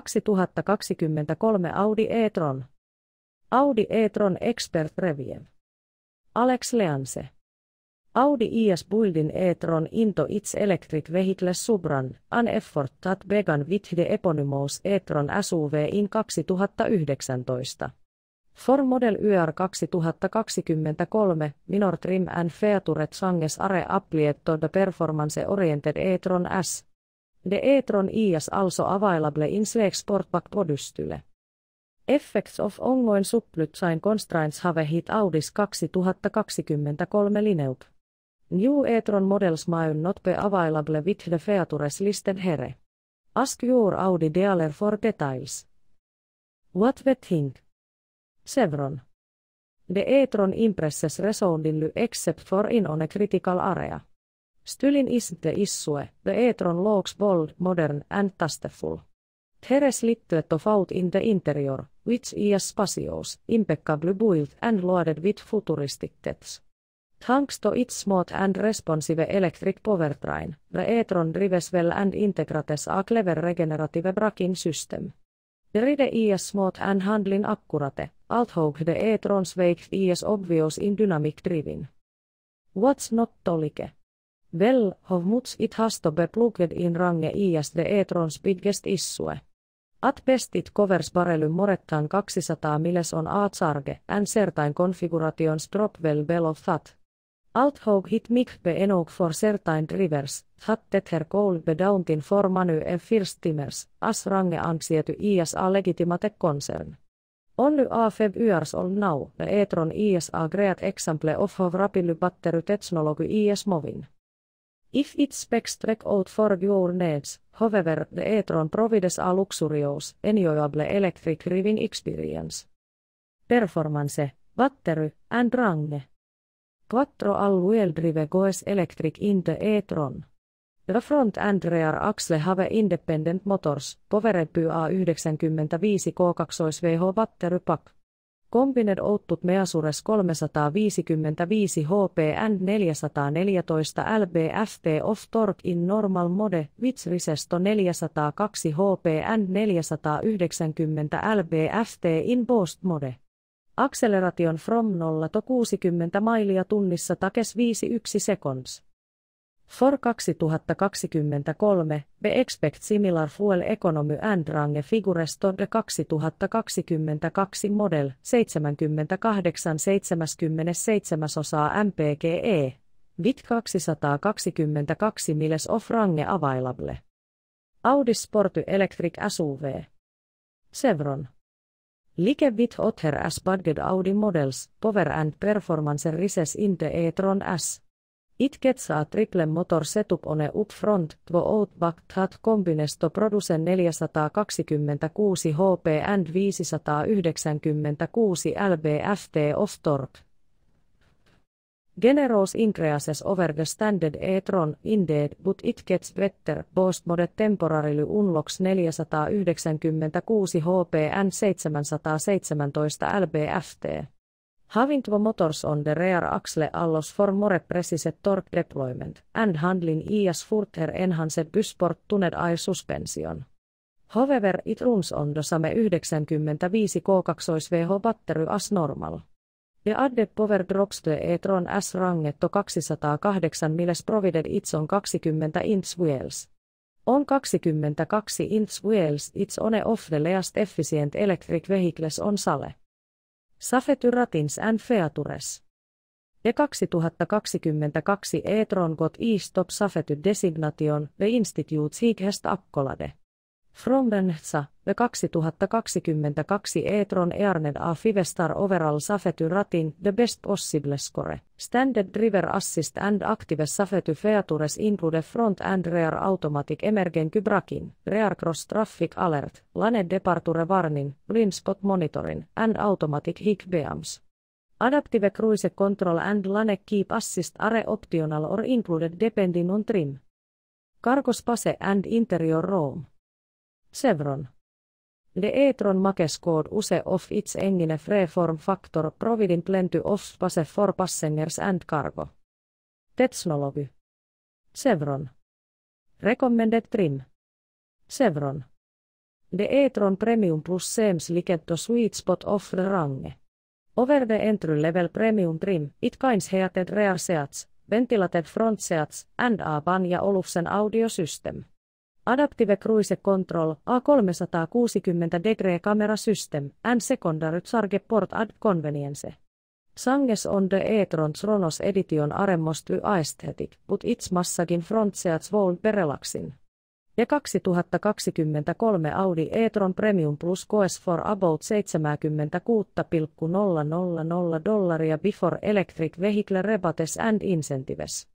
2023 Audi e-tron. Audi e-tron Expert Review. Alex Leanse. Audi IS Buildin e-tron into its electric vehicle Subran, an effort that began with the eponymous e-tron SUV in 2019. For Model YR 2023, Minor Trim and Featured Sanges Are to the Performance Oriented e-tron S. De Etron ias also available in Sveg Sportback-podystyle. Effects of ongoin supplytsain constraints have hit Audis 2023 lineup. New Etron models mayn not be available with the features listed here. Ask your Audi dealer for details. What we think? Sevron. The e-tron impresses resoundingly except for in on a critical area. Stylin is the issue, the etron looks bold, modern and tasteful. Here is little to in the interior, which is spacious, impeccably built and loaded with futuristic tets. Thanks to its smart and responsive electric powertrain, the e-tron drives well and integrates a clever regenerative braking system. The ride is smart and handling accurate, although the e-tron's weight is obvious in dynamic driving. What's not to like? Vel of muts it hasto to in range is de etrons biggest issue. At bestit covers barely morettaan 200 milles on A-charge and certain configurations drop well of that. Although hit might be enough for certain drivers, that tether goal be downtin for manu and first timers, as range anxiety a legitimate concern. Only a feb years on now, the etron is a great example of how rapidly battery technology IS moving. If it specs track out for your needs, however, the e-tron provides a luxurious, enjoyable electric driving experience. Performance, battery, and range. Quattro all-wheel drive goes electric in the e-tron. The front and rear axle have independent motors, powered by A95 K2 VH battery pack. Kombined Output Measures 355 HPN 414 LBFT of Torque in Normal Mode, Vits Risesto 402 HPN 490 LBFT in Boost Mode. Akseleraation from 0 to 60 mailia tunnissa takes 51 seconds. For 2023, we expect similar fuel economy and range figures to the 2022 model 78-77 osaa MPGE, with 222 miles of range available. Audi Sport Electric SUV. Chevron. Like with other as budget Audi models, power and performance rises in the e-tron S. It gets a triple motor setup on up front, the outback hat combinesto produce 426 HP and 596 lbft of torque. Generous increases over the standard e-tron indeed, but it gets better, boast mode temporarily unlocks 496 HP and 717 lbft. Havintvo Motors on the rear axle allos for more precise torque deployment and handling is further enhanced sport tuned air suspension. However it runs on the same 95 K2VH battery as normal. The added power drops the e-tron S rangetto 208 milles provided its on 20 inch wheels. On 22 inch wheels its one of the least efficient electric vehicles on sale. Safety Ratins and Features. E 2022 e-tron got e-stop Safety Designation, The Institute Sighest Akkolade. Frombensa, The 2022 e-tron Earned A Fivestar star overall Safety Ratin, The Best Possible Score, Standard Driver Assist and Active Safety Features Include Front and Rear Automatic Emergency Braking, Rear Cross Traffic Alert, Lane Departure Warning, Blind Spot Monitoring, and Automatic Hick Beams. Adaptive Cruise Control and Lane Keep Assist Are Optional or Included Depending on Trim. Cargo Space and Interior Roam. Chevron. De etron makeskod use of its engine freeform factor providing plenty of space for passengers and cargo. Technology. Chevron. Recommended trim. Chevron. The Etron Premium Plus seems like the sweet spot of the range. Over the entry-level Premium trim, it kinds heated rear seats, ventilated front seats, and a Banja Olufsen audio system. Adaptive Cruise Control A360 degree camera system and secondary Charge port ad convenience. Sanges on the e-trons Ronos edition aremmosty aesthetic, but its massagin frontseats vol perelaksin. Ja 2023 Audi e-tron Premium Plus koes for about 76,000 dollaria before electric vehicle rebates and incentives.